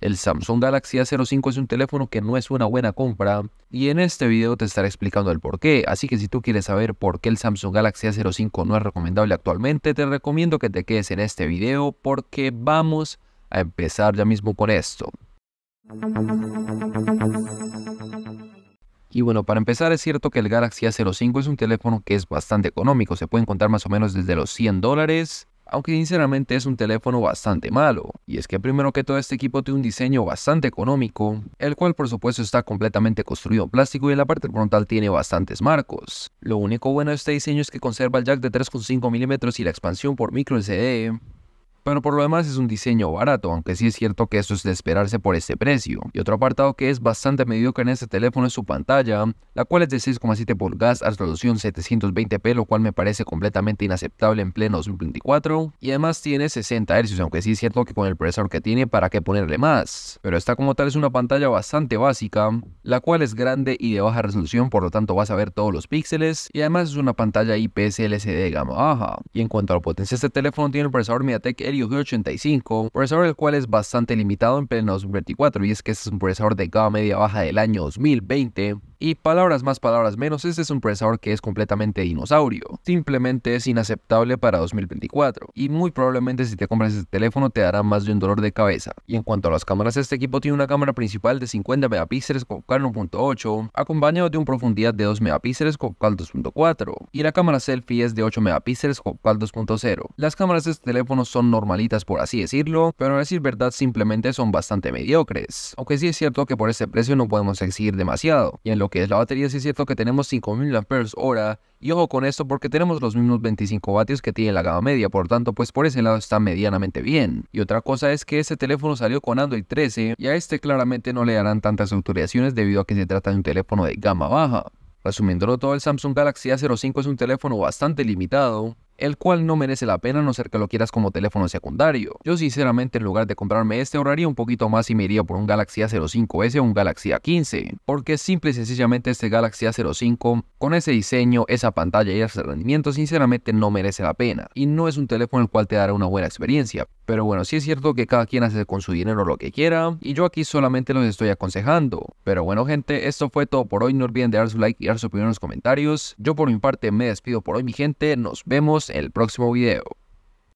El Samsung Galaxy A05 es un teléfono que no es una buena compra y en este video te estaré explicando el por qué, así que si tú quieres saber por qué el Samsung Galaxy A05 no es recomendable actualmente, te recomiendo que te quedes en este video porque vamos a empezar ya mismo con esto. Y bueno, para empezar es cierto que el Galaxy A05 es un teléfono que es bastante económico, se puede encontrar más o menos desde los 100 dólares aunque sinceramente es un teléfono bastante malo, y es que primero que todo este equipo tiene un diseño bastante económico, el cual por supuesto está completamente construido en plástico y en la parte frontal tiene bastantes marcos. Lo único bueno de este diseño es que conserva el jack de 3.5 mm y la expansión por micro SD, pero por lo demás es un diseño barato, aunque sí es cierto que eso es de esperarse por este precio. Y otro apartado que es bastante mediocre en este teléfono es su pantalla, la cual es de 6,7 pulgadas a resolución 720p, lo cual me parece completamente inaceptable en pleno 2024. Y además tiene 60 Hz, aunque sí es cierto que con el procesador que tiene, ¿para qué ponerle más? Pero esta como tal es una pantalla bastante básica, la cual es grande y de baja resolución, por lo tanto vas a ver todos los píxeles. Y además es una pantalla IPS LCD de gama baja. Y en cuanto a la potencia, este teléfono tiene el procesador MediaTek g 85, procesador el cual es bastante limitado en pleno 24 y es que este es un procesador de gama media baja del año 2020 y palabras más, palabras menos, este es un procesador que es completamente dinosaurio. Simplemente es inaceptable para 2024. Y muy probablemente si te compras este teléfono te dará más de un dolor de cabeza. Y en cuanto a las cámaras, este equipo tiene una cámara principal de 50 megapíxeles con 1.8, acompañado de un profundidad de 2 megapíxeles con 2.4. Y la cámara selfie es de 8 megapíxeles con 2.0. Las cámaras de este teléfono son normalitas por así decirlo, pero a decir verdad simplemente son bastante mediocres. Aunque sí es cierto que por ese precio no podemos exigir demasiado. Y en lo que es la batería, sí es cierto que tenemos 5.000 mAh y ojo con esto porque tenemos los mismos 25 vatios que tiene la gama media, por tanto pues por ese lado está medianamente bien. Y otra cosa es que este teléfono salió con Android 13 y a este claramente no le darán tantas autorizaciones debido a que se trata de un teléfono de gama baja. Resumiéndolo todo, el Samsung Galaxy A05 es un teléfono bastante limitado, el cual no merece la pena a no ser que lo quieras como teléfono secundario. Yo sinceramente en lugar de comprarme este ahorraría un poquito más y me iría por un Galaxy A05S o un Galaxy A15, porque simple y sencillamente este Galaxy A05 con ese diseño, esa pantalla y ese rendimiento sinceramente no merece la pena y no es un teléfono el cual te dará una buena experiencia. Pero bueno, sí es cierto que cada quien hace con su dinero lo que quiera y yo aquí solamente los estoy aconsejando. Pero bueno gente, esto fue todo por hoy, no olviden de dar su like y dar su opinión en los comentarios. Yo por mi parte me despido por hoy mi gente, nos vemos en el próximo video.